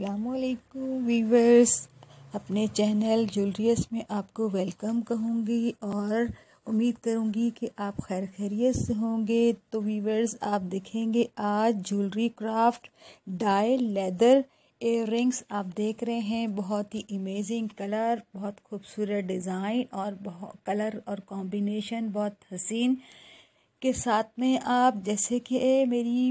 वालेकुम वीवर्स अपने channel jewelleries में आपको वेलकम कहूँगी और उम्मीद करूँगी कि आप खैर खैरियत से होंगे तो वीवर्स आप देखेंगे आज jewellery craft dye leather air आप देख रहे हैं बहुत ही अमेजिंग कलर बहुत खूबसूरत डिज़ाइन और बहुत कलर और कॉम्बिनेशन बहुत हसीन के साथ में आप जैसे कि मेरी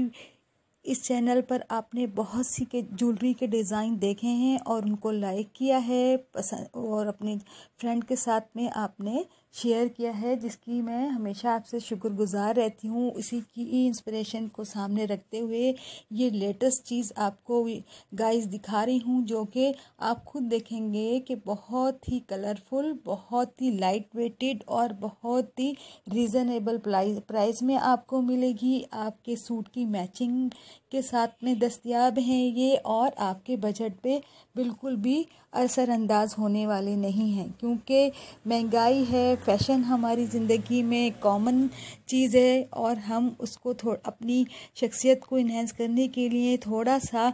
इस चैनल पर आपने बहुत सी के ज्वेलरी के डिज़ाइन देखे हैं और उनको लाइक किया है पसंद और अपने फ्रेंड के साथ में आपने शेयर किया है जिसकी मैं हमेशा आपसे शुक्रगुजार रहती हूँ उसी की इंस्पिरेशन को सामने रखते हुए ये लेटेस्ट चीज़ आपको गाइस दिखा रही हूँ जो कि आप खुद देखेंगे कि बहुत ही कलरफुल बहुत ही लाइट वेटेड और बहुत ही रीज़नेबल प्राइस में आपको मिलेगी आपके सूट की मैचिंग के साथ में दस्तियाब हैं ये और आपके बजट पे बिल्कुल भी असरअंदाज होने वाले नहीं हैं क्योंकि महंगाई है फैशन हमारी ज़िंदगी में कॉमन चीज़ है और हम उसको थोड़ा अपनी शख्सियत को इन्हेंस करने के लिए थोड़ा सा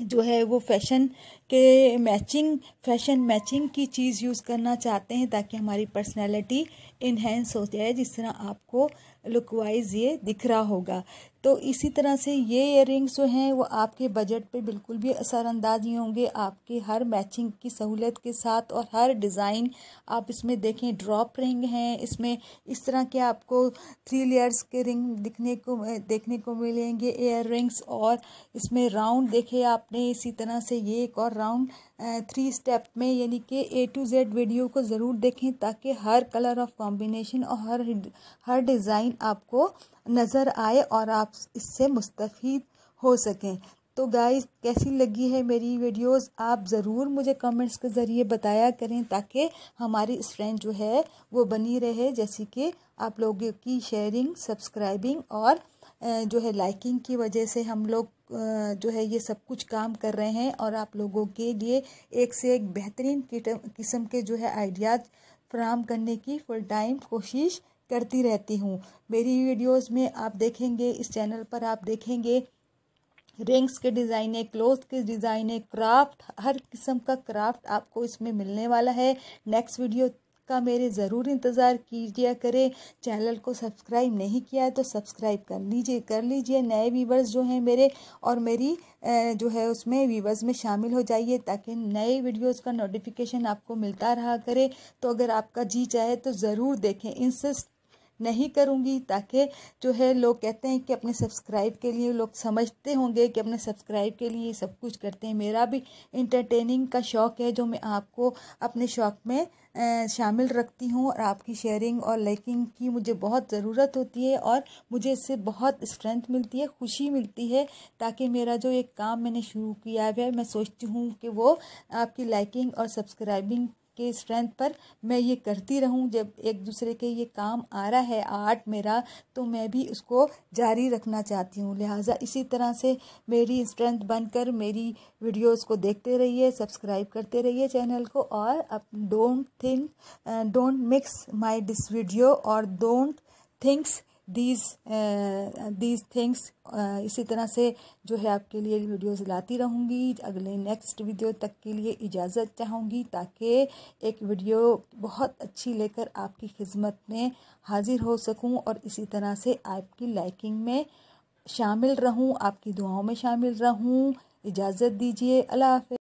जो है वो फैशन के मैचिंग फैशन मैचिंग की चीज़ यूज़ करना चाहते हैं ताकि हमारी पर्सनैलिटी इन्हेंस होती है जिस तरह आपको लुक वाइज ये दिख रहा होगा तो इसी तरह से ये इयर जो हैं वो आपके बजट पे बिल्कुल भी असरअंदाज नहीं होंगे आपके हर मैचिंग की सहूलत के साथ और हर डिज़ाइन आप इसमें देखें ड्रॉप रिंग हैं इसमें इस तरह के आपको थ्री लेयर्स के रिंग दिखने को देखने को मिलेंगे एयर रिंग्स और इसमें राउंड देखे आपने इसी तरह से ये एक और राउंड थ्री स्टेप में यानी कि ए टू जेड वीडियो को ज़रूर देखें ताकि हर कलर ऑफ कॉम्बिनेशन और हर हर डिज़ाइन आपको नज़र आए और आप इससे मुस्तफ़ हो सकें तो गाइस कैसी लगी है मेरी वीडियोस आप ज़रूर मुझे कमेंट्स के ज़रिए बताया करें ताकि हमारी स्ट्रेंथ जो है वो बनी रहे जैसे कि आप लोगों की शेयरिंग सब्सक्राइबिंग और जो है लाइकिंग की वजह से हम लोग जो है ये सब कुछ काम कर रहे हैं और आप लोगों के लिए एक से एक बेहतरीन किस्म के जो है आइडियाज़ फ्राहम करने की फुल टाइम कोशिश करती रहती हूँ मेरी वीडियोस में आप देखेंगे इस चैनल पर आप देखेंगे रिंग्स के डिज़ाइन है क्लोथ के डिज़ाइन है क्राफ्ट हर किस्म का क्राफ्ट आपको इसमें मिलने वाला है नेक्स्ट वीडियो का मेरे ज़रूर इंतज़ार कीजिए करें चैनल को सब्सक्राइब नहीं किया है तो सब्सक्राइब कर लीजिए कर लीजिए नए व्यूवर्स जो हैं मेरे और मेरी जो है उसमें व्यूवर्स में शामिल हो जाइए ताकि नए वीडियोज़ का नोटिफिकेशन आपको मिलता रहा करे तो अगर आपका जी चाहे तो ज़रूर देखें इंसिस्ट नहीं करूँगी ताकि जो है लोग कहते हैं कि अपने सब्सक्राइब के लिए लोग समझते होंगे कि अपने सब्सक्राइब के लिए सब कुछ करते हैं मेरा भी इंटरटेनिंग का शौक़ है जो मैं आपको अपने शौक़ में शामिल रखती हूँ और आपकी शेयरिंग और लाइकिंग की मुझे बहुत ज़रूरत होती है और मुझे इससे बहुत स्ट्रेंथ मिलती है खुशी मिलती है ताकि मेरा जो एक काम मैंने शुरू किया है मैं सोचती हूँ कि वो आपकी लाइकिंग और सब्सक्राइबिंग के स्ट्रेंथ पर मैं ये करती रहूं जब एक दूसरे के ये काम आ रहा है आर्ट मेरा तो मैं भी उसको जारी रखना चाहती हूँ लिहाजा इसी तरह से मेरी स्ट्रेंथ बनकर मेरी वीडियोस को देखते रहिए सब्सक्राइब करते रहिए चैनल को और अब don't think don't mix my this video और don't thinks these these things इसी तरह से जो है आपके लिए वीडियोस लाती रहूँगी अगले नेक्स्ट वीडियो तक के लिए इजाज़त चाहूँगी ताकि एक वीडियो बहुत अच्छी लेकर आपकी खिदमत में हाजिर हो सकूँ और इसी तरह से आपकी लाइकिंग में शामिल रहूँ आपकी दुआओं में शामिल रहूँ इजाज़त दीजिए अल्लाह हाफ